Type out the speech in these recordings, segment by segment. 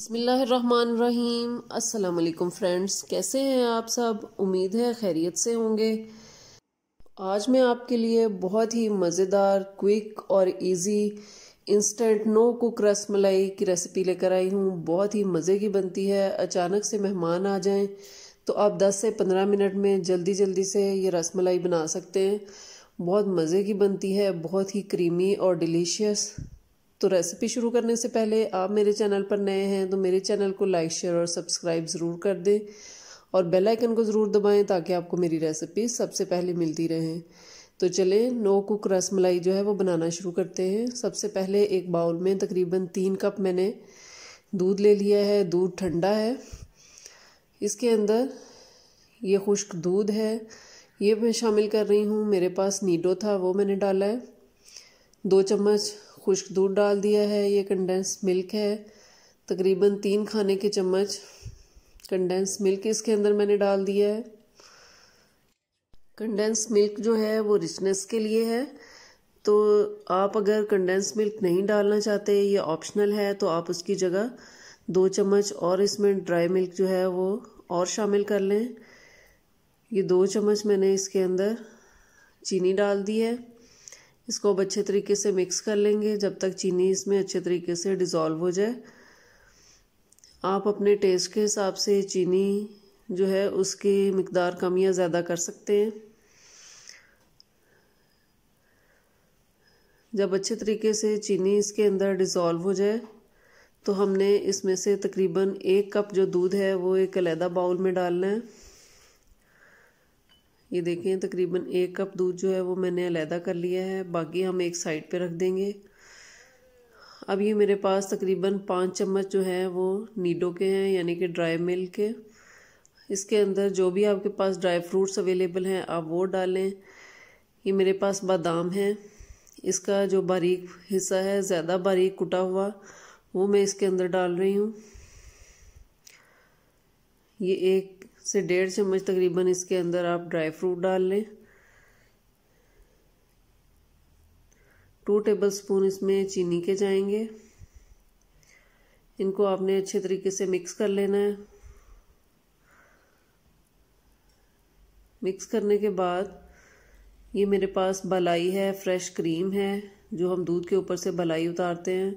बसमीम अल्लाम फ्रेंड्स कैसे हैं आप सब उम्मीद है खैरियत से होंगे आज मैं आपके लिए बहुत ही मज़ेदार क्विक और इजी इंस्टेंट नो कुक रस मलाई की रेसिपी लेकर आई हूँ बहुत ही मज़े की बनती है अचानक से मेहमान आ जाएं तो आप 10 से 15 मिनट में जल्दी जल्दी से ये रस मलाई बना सकते हैं बहुत मज़े की बनती है बहुत ही क्रीमी और डिलीशियस तो रेसिपी शुरू करने से पहले आप मेरे चैनल पर नए हैं तो मेरे चैनल को लाइक शेयर और सब्सक्राइब ज़रूर कर दें और बेल आइकन को ज़रूर दबाएं ताकि आपको मेरी रेसिपी सबसे पहले मिलती रहें तो चलें नो कुक रस मलाई जो है वो बनाना शुरू करते हैं सबसे पहले एक बाउल में तकरीबन तीन कप मैंने दूध ले लिया है दूध ठंडा है इसके अंदर ये खुश्क दूध है ये मैं शामिल कर रही हूँ मेरे पास नीडो था वो मैंने डाला है दो चम्मच खुश्क दूध डाल दिया है ये कंडेंस मिल्क है तकरीबन तीन खाने के चम्मच कंडेंस मिल्क इसके अंदर मैंने डाल दिया है कंडेंस मिल्क जो है वो रिचनेस के लिए है तो आप अगर कंडेंस मिल्क नहीं डालना चाहते ये ऑप्शनल है तो आप उसकी जगह दो चम्मच और इसमें ड्राई मिल्क जो है वो और शामिल कर लें ये दो चम्मच मैंने इसके अंदर चीनी डाल दी है इसको अब अच्छे तरीके से मिक्स कर लेंगे जब तक चीनी इसमें अच्छे तरीके से डिज़ोल्व हो जाए आप अपने टेस्ट के हिसाब से चीनी जो है उसकी मकदार कम या ज़्यादा कर सकते हैं जब अच्छे तरीके से चीनी इसके अंदर डिज़ोल्व हो जाए तो हमने इसमें से तकरीबन एक कप जो दूध है वो एक अलहदा बाउल में डालना है ये देखें तकरीबन एक कप दूध जो है वो मैंने अलहदा कर लिया है बाकी हम एक साइड पे रख देंगे अब ये मेरे पास तकरीबन पाँच चम्मच जो है वो नीडो के हैं यानी कि ड्राई मिल्क के इसके अंदर जो भी आपके पास ड्राई फ्रूट्स अवेलेबल हैं आप वो डालें ये मेरे पास बादाम है इसका जो बारीक हिस्सा है ज़्यादा बारीक कुटा हुआ वो मैं इसके अंदर डाल रही हूँ ये एक से डेढ़ चम्मच तकरीबन इसके अंदर आप ड्राई फ्रूट डाल लें टू टेबल स्पून इसमें चीनी के जाएंगे इनको आपने अच्छे तरीके से मिक्स कर लेना है मिक्स करने के बाद ये मेरे पास बलाई है फ्रेश क्रीम है जो हम दूध के ऊपर से बलाई उतारते हैं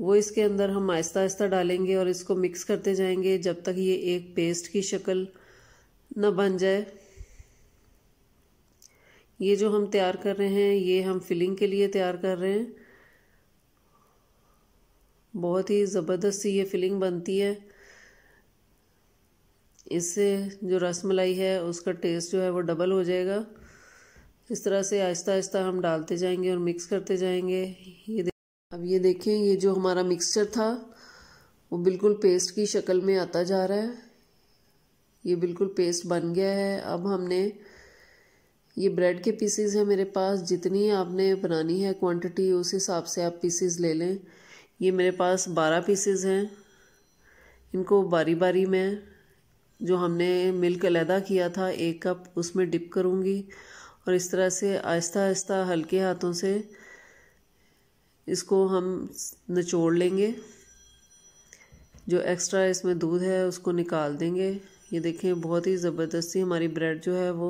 वो इसके अंदर हम आहिस्ता आहिस्ता डालेंगे और इसको मिक्स करते जाएंगे जब तक ये एक पेस्ट की शक्ल न बन जाए ये जो हम तैयार कर रहे हैं ये हम फिलिंग के लिए तैयार कर रहे हैं बहुत ही ज़बरदस्त सी ये फिलिंग बनती है इससे जो रस मलाई है उसका टेस्ट जो है वो डबल हो जाएगा इस तरह से आहिस्ता आहिस्ता हम डालते जाएंगे और मिक्स करते जाएंगे ये अब ये देखें ये जो हमारा मिक्सचर था वो बिल्कुल पेस्ट की शक्ल में आता जा रहा है ये बिल्कुल पेस्ट बन गया है अब हमने ये ब्रेड के पीसेस हैं मेरे पास जितनी आपने बनानी है क्वांटिटी उस हिसाब से आप पीसेस ले लें ये मेरे पास बारह पीसेस हैं इनको बारी बारी में जो हमने मिल्क अलहदा किया था एक कप उसमें डिप करूँगी और इस तरह से आहिस्ता आहिस्ता हल्के हाथों से इसको हम निचोड़ लेंगे जो एक्स्ट्रा इसमें दूध है उसको निकाल देंगे ये देखें बहुत ही ज़बरदस्ती हमारी ब्रेड जो है वो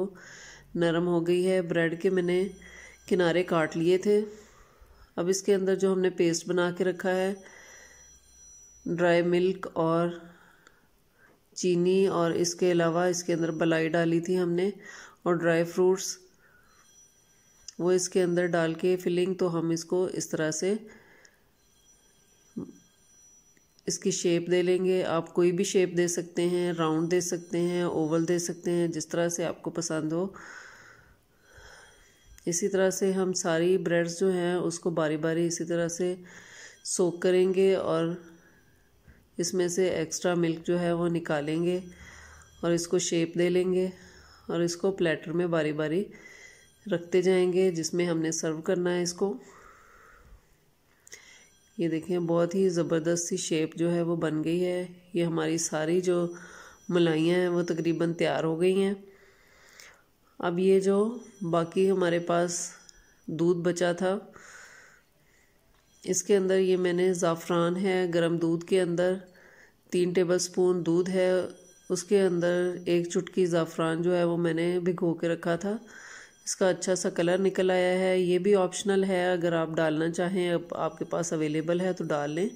नरम हो गई है ब्रेड के मैंने किनारे काट लिए थे अब इसके अंदर जो हमने पेस्ट बना के रखा है ड्राई मिल्क और चीनी और इसके अलावा इसके अंदर बलाई डाली थी हमने और ड्राई फ्रूट्स वो इसके अंदर डाल के फिलिंग तो हम इसको इस तरह से इसकी शेप दे लेंगे आप कोई भी शेप दे सकते हैं राउंड दे सकते हैं ओवल दे सकते हैं जिस तरह से आपको पसंद हो इसी तरह से हम सारी ब्रेड्स जो हैं उसको बारी बारी इसी तरह से सोक करेंगे और इसमें से एक्स्ट्रा मिल्क जो है वो निकालेंगे और इसको शेप दे लेंगे और इसको प्लेटर में बारी बारी रखते जाएंगे जिसमें हमने सर्व करना है इसको ये देखें बहुत ही ज़बरदस्त सी शेप जो है वो बन गई है ये हमारी सारी जो मलाइयाँ हैं वो तकरीबन तैयार हो गई हैं अब ये जो बाकी हमारे पास दूध बचा था इसके अंदर ये मैंने ज़ाफ़रान है गरम दूध के अंदर तीन टेबल स्पून दूध है उसके अंदर एक चुटकी ज़ाफ़रान जो है वो मैंने भिगो के रखा था इसका अच्छा सा कलर निकल आया है ये भी ऑप्शनल है अगर आप डालना चाहें अब आपके पास अवेलेबल है तो डाल लें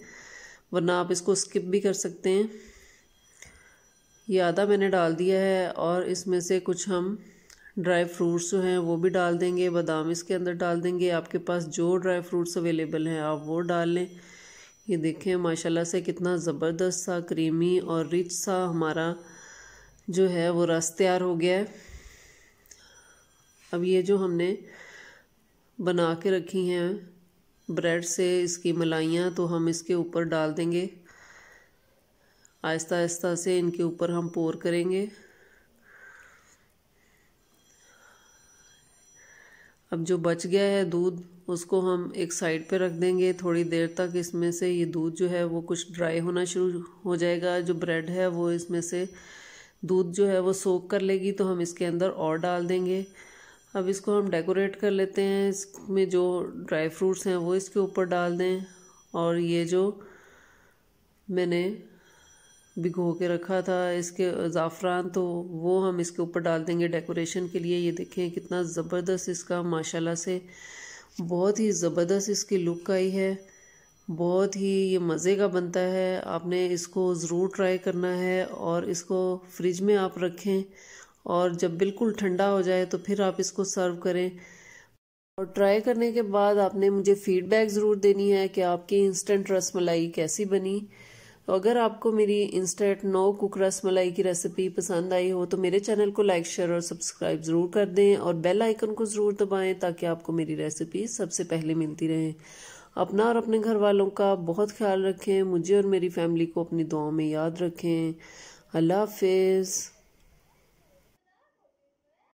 वरना आप इसको स्किप भी कर सकते हैं ये आधा मैंने डाल दिया है और इसमें से कुछ हम ड्राई फ्रूट्स जो हैं वो भी डाल देंगे बादाम इसके अंदर डाल देंगे आपके पास जो ड्राई फ्रूट्स अवेलेबल हैं आप वो डाल लें ये देखें माशाल्लाह से कितना ज़बरदस्त सा क्रीमी और रिच सा हमारा जो है वो रस तैयार हो गया है अब ये जो हमने बना के रखी हैं ब्रेड से इसकी मलाइयाँ तो हम इसके ऊपर डाल देंगे आहिस्ता आहिस्ता से इनके ऊपर हम पोर करेंगे अब जो बच गया है दूध उसको हम एक साइड पे रख देंगे थोड़ी देर तक इसमें से ये दूध जो है वो कुछ ड्राई होना शुरू हो जाएगा जो ब्रेड है वो इसमें से दूध जो है वो सोख कर लेगी तो हम इसके अंदर और डाल देंगे अब इसको हम डेकोरेट कर लेते हैं इसमें जो ड्राई फ्रूट्स हैं वो इसके ऊपर डाल दें और ये जो मैंने भिगो के रखा था इसके ज़ाफ़रान तो वो हम इसके ऊपर डाल देंगे डेकोरेशन के लिए ये देखें कितना ज़बरदस्त इसका माशाल्लाह से बहुत ही ज़बरदस्त इसकी लुक आई है बहुत ही ये मज़े का बनता है आपने इसको ज़रूर ट्राई करना है और इसको फ्रिज में आप रखें और जब बिल्कुल ठंडा हो जाए तो फिर आप इसको सर्व करें और ट्राई करने के बाद आपने मुझे फीडबैक ज़रूर देनी है कि आपकी इंस्टेंट रस मलाई कैसी बनी तो अगर आपको मेरी इंस्टेंट नो कुक रस मलाई की रेसिपी पसंद आई हो तो मेरे चैनल को लाइक शेयर और सब्सक्राइब ज़रूर कर दें और बेल आइकन को ज़रूर दबाएं ताकि आपको मेरी रेसिपी सबसे पहले मिलती रहे अपना और अपने घर वालों का बहुत ख्याल रखें मुझे और मेरी फैमिली को अपनी दुआओं में याद रखें अल्लाह हाफिज़